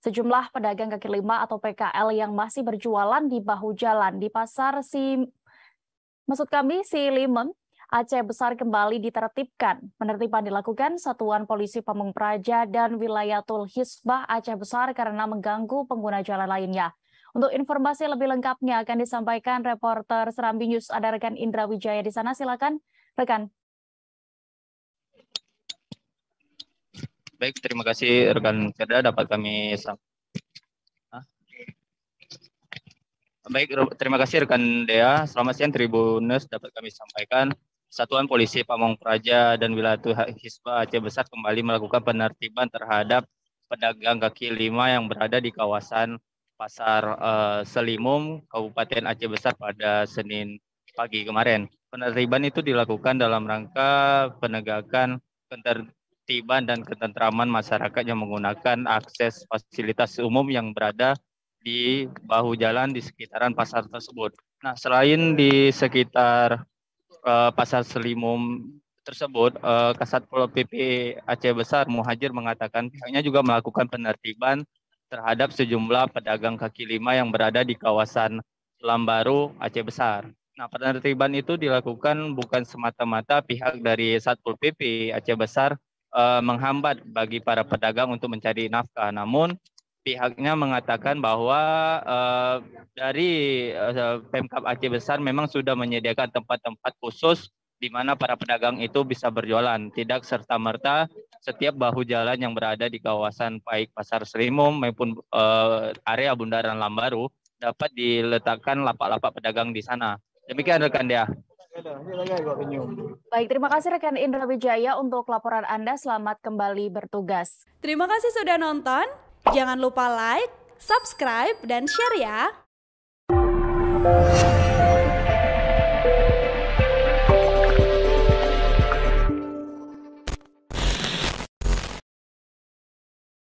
Sejumlah pedagang kaki lima atau PKL yang masih berjualan di bahu jalan di pasar si maksud kami si Limem Aceh Besar kembali ditertibkan. Penertiban dilakukan Satuan Polisi Pamung Praja dan Wilayatul Hisbah Aceh Besar karena mengganggu pengguna jalan lainnya. Untuk informasi lebih lengkapnya akan disampaikan reporter Serambi News ada rekan Indra Wijaya di sana. Silakan rekan. Baik, terima kasih rekan kerja dapat kami sampaikan Baik, terima kasih rekan Dea. Selamat siang tribunus dapat kami sampaikan. Satuan Polisi Pamong Praja dan Wilayah Hisba Aceh Besar kembali melakukan penertiban terhadap pedagang kaki lima yang berada di kawasan Pasar uh, Selimum, Kabupaten Aceh Besar pada Senin pagi kemarin. Penertiban itu dilakukan dalam rangka penegakan ketertiban dan ketentraman masyarakat yang menggunakan akses fasilitas umum yang berada di bahu jalan di sekitaran pasar tersebut. Nah, selain di sekitar uh, pasar Selimum tersebut, uh, Kasat Pol PP Aceh Besar Muhajir mengatakan pihaknya juga melakukan penertiban terhadap sejumlah pedagang kaki lima yang berada di kawasan Lambaru Aceh Besar. Nah, penertiban itu dilakukan bukan semata-mata pihak dari Satpol PP Aceh Besar uh, menghambat bagi para pedagang untuk mencari nafkah. Namun pihaknya mengatakan bahwa uh, dari uh, Pemkap Aceh Besar memang sudah menyediakan tempat-tempat khusus di mana para pedagang itu bisa berjualan, tidak serta-merta setiap bahu jalan yang berada di kawasan baik Pasar Serimum maupun uh, area Bundaran Lambaru dapat diletakkan lapak-lapak pedagang di sana. Demikian rekan dia. Baik, terima kasih rekan Indra Wijaya untuk laporan Anda. Selamat kembali bertugas. Terima kasih sudah nonton. Jangan lupa like, subscribe, dan share ya.